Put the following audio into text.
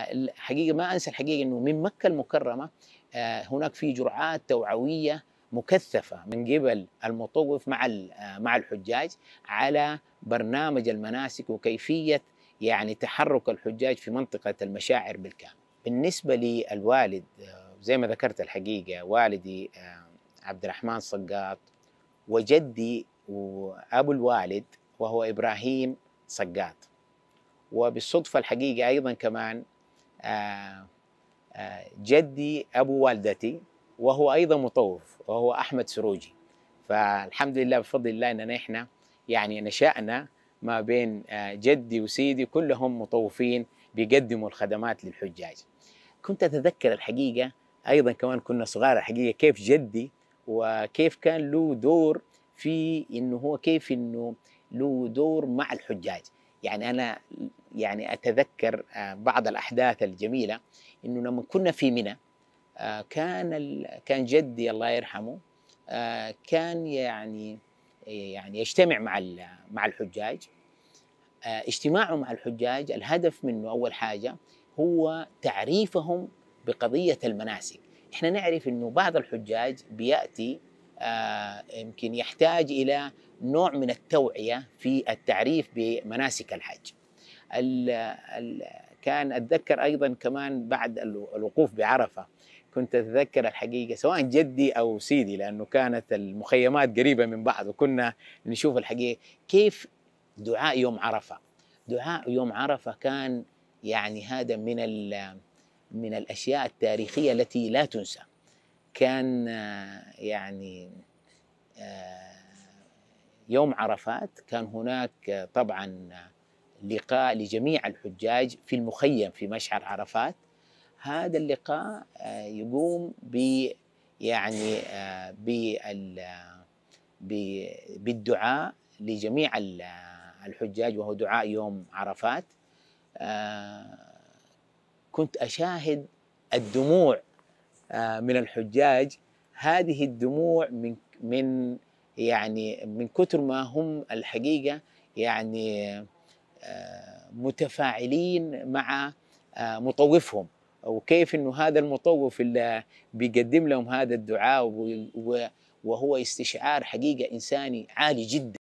الحقيقه ما انسى الحقيقه انه من مكه المكرمه آه، هناك في جرعات توعويه مكثفه من قبل المطوف مع آه، مع الحجاج على برنامج المناسك وكيفيه يعني تحرك الحجاج في منطقه المشاعر بالكامل. بالنسبه للوالد آه، زي ما ذكرت الحقيقه والدي عبد الرحمن صقاط وجدي وابو الوالد وهو ابراهيم صقاط وبالصدفه الحقيقه ايضا كمان آه، آه، جدي ابو والدتي وهو ايضا مطوف وهو احمد سروجي فالحمد لله بفضل الله اننا احنا يعني نشأنا ما بين آه، جدي وسيدي كلهم مطوفين بيقدموا الخدمات للحجاج كنت اتذكر الحقيقه ايضا كمان كنا صغار الحقيقه كيف جدي وكيف كان له دور في انه هو كيف انه له دور مع الحجاج يعني انا يعني اتذكر آه، بعض الاحداث الجميله انه لما كنا في منى آه، كان كان جدي الله يرحمه آه، كان يعني يعني يجتمع مع مع الحجاج اجتماعه مع الحجاج الهدف منه اول حاجه هو تعريفهم بقضيه المناسك احنا نعرف انه بعض الحجاج بياتي يمكن يحتاج الى نوع من التوعيه في التعريف بمناسك الحج. ال ال كان اتذكر ايضا كمان بعد الوقوف بعرفه كنت اتذكر الحقيقه سواء جدي او سيدي لانه كانت المخيمات قريبه من بعض وكنا نشوف الحقيقه كيف دعاء يوم عرفه دعاء يوم عرفه كان يعني هذا من من الاشياء التاريخيه التي لا تنسى كان يعني آه، يوم عرفات كان هناك طبعا لقاء لجميع الحجاج في المخيم في مشعر عرفات هذا اللقاء آه، يقوم ب يعني آه، بالدعاء لجميع آه، الحجاج وهو دعاء يوم عرفات كنت أشاهد الدموع من الحجاج هذه الدموع من من يعني من كثر ما هم الحقيقه يعني آه، متفاعلين مع آه، مطوفهم وكيف انه هذا المطوف اللي بيقدم لهم هذا الدعاء وهو استشعار حقيقه انساني عالي جدا